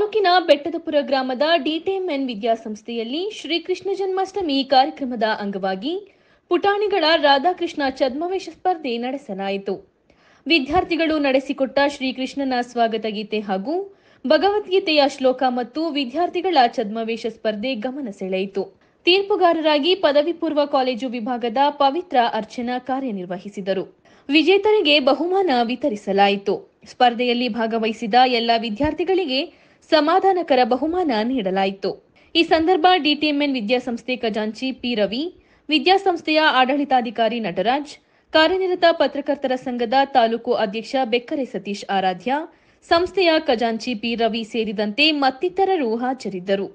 ತಾಲೂಕಿನ ಬೆಟ್ಟದಪುರ ಗ್ರಾಮದ ಡಿಟಿಎಂಎನ್ ವಿದ್ಯಾಸಂಸ್ಥೆಯಲ್ಲಿ ಶ್ರೀಕೃಷ್ಣ ಜನ್ಮಾಷ್ಟಮಿ ಕಾರ್ಯಕ್ರಮದ ಅಂಗವಾಗಿ ಪುಟಾಣಿಗಳ ರಾಧಾಕೃಷ್ಣ ಛದ್ಮವೇಶ ಸ್ಪರ್ಧೆ ನಡೆಸಲಾಯಿತು ವಿದ್ಯಾರ್ಥಿಗಳು ನಡೆಸಿಕೊಟ್ಟ ಶ್ರೀಕೃಷ್ಣನ ಸ್ವಾಗತ ಗೀತೆ ಹಾಗೂ ಭಗವದ್ಗೀತೆಯ ಶ್ಲೋಕ ಮತ್ತು ವಿದ್ಯಾರ್ಥಿಗಳ ಛದ್ಮವೇಶ ಸ್ಪರ್ಧೆ ಗಮನ ಸೆಳೆಯಿತು ತೀರ್ಪುಗಾರರಾಗಿ ಪದವಿ ಪೂರ್ವ ಕಾಲೇಜು ವಿಭಾಗದ ಪವಿತ್ರ ಅರ್ಚನಾ ಕಾರ್ಯನಿರ್ವಹಿಸಿದರು ವಿಜೇತರಿಗೆ ಬಹುಮಾನ ವಿತರಿಸಲಾಯಿತು ಸ್ಪರ್ಧೆಯಲ್ಲಿ ಭಾಗವಹಿಸಿದ ಎಲ್ಲ ವಿದ್ಯಾರ್ಥಿಗಳಿಗೆ ಸಮಾಧಾನಕರ ಬಹುಮಾನ ನೀಡಲಾಯಿತು ಈ ಸಂದರ್ಭ ಡಿಟಿಎಂಎನ್ ವಿದ್ಯಾಸಂಸ್ಥೆ ಖಜಾಂಚಿ ಪಿ ರವಿ ವಿದ್ಯಾಸಂಸ್ಥೆಯ ಆಡಳಿತಾಧಿಕಾರಿ ನಟರಾಜ್ ಕಾರ್ಯನಿರತ ಪತ್ರಕರ್ತರ ಸಂಘದ ತಾಲೂಕು ಅಧ್ಯಕ್ಷ ಬೆಕ್ಕರೆ ಸತೀಶ್ ಆರಾಧ್ಯ ಸಂಸ್ಥೆಯ ಖಜಾಂಚಿ ಪಿ ರವಿ ಸೇರಿದಂತೆ ಮತ್ತಿತರರು ಹಾಜರಿದ್ದರು